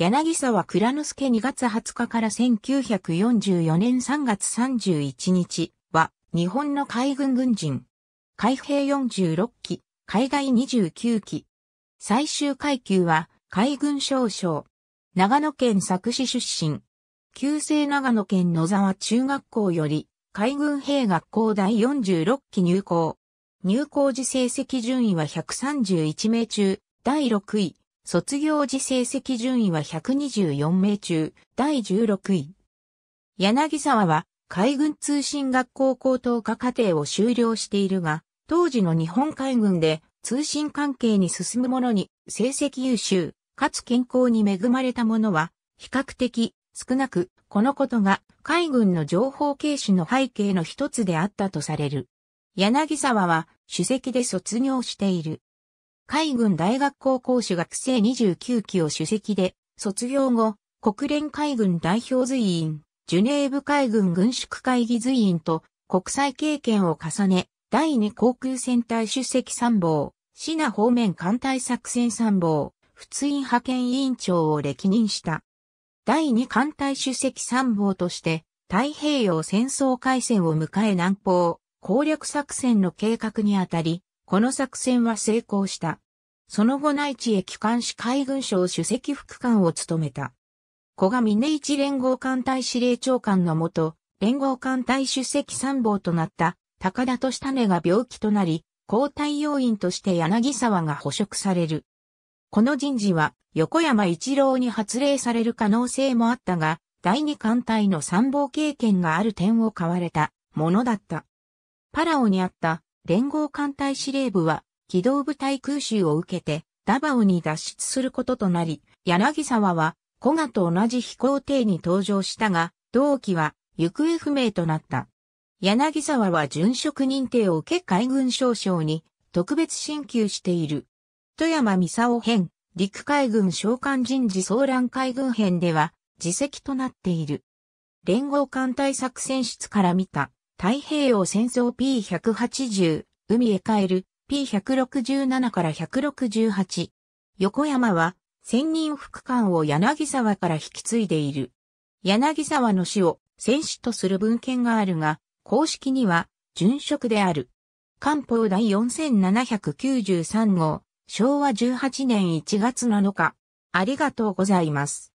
柳沢倉之助2月20日から1944年3月31日は日本の海軍軍人。海兵46機、海外29機。最終階級は海軍少将。長野県佐久市出身。旧制長野県野沢中学校より海軍兵学校第46期入校。入校時成績順位は131名中、第6位、卒業時成績順位は124名中、第16位。柳沢は、海軍通信学校高等科課程を修了しているが、当時の日本海軍で通信関係に進む者に成績優秀、かつ健康に恵まれた者は、比較的少なく、このことが海軍の情報軽視の背景の一つであったとされる。柳沢は主席で卒業している。海軍大学校講師学生29期を主席で、卒業後、国連海軍代表随員、ジュネーブ海軍軍縮会議随員と国際経験を重ね、第2航空戦隊出席参謀、シナ方面艦隊作戦参謀、普通院派遣委員長を歴任した。第2艦隊主席参謀として、太平洋戦争海戦を迎え南方、攻略作戦の計画にあたり、この作戦は成功した。その後内地へ帰還し海軍省主席副官を務めた。小賀峰一連合艦隊司令長官のもと、連合艦隊主席参謀となった高田と下根が病気となり、交代要員として柳沢が捕食される。この人事は横山一郎に発令される可能性もあったが、第二艦隊の参謀経験がある点を買われたものだった。パラオにあった連合艦隊司令部は、機動部隊空襲を受けて、ダバオに脱出することとなり、柳沢は、古賀と同じ飛行艇に搭乗したが、同期は行方不明となった。柳沢は殉職認定を受け海軍少将に特別進級している。富山三沢編、陸海軍召喚人事騒乱海軍編では、自責となっている。連合艦隊作戦室から見た太平洋戦争 P180、海へ帰る P167 から168。横山は、専任副官を柳沢から引き継いでいる。柳沢の死を戦死とする文献があるが、公式には、殉職である。官報第4793号、昭和18年1月7日。ありがとうございます。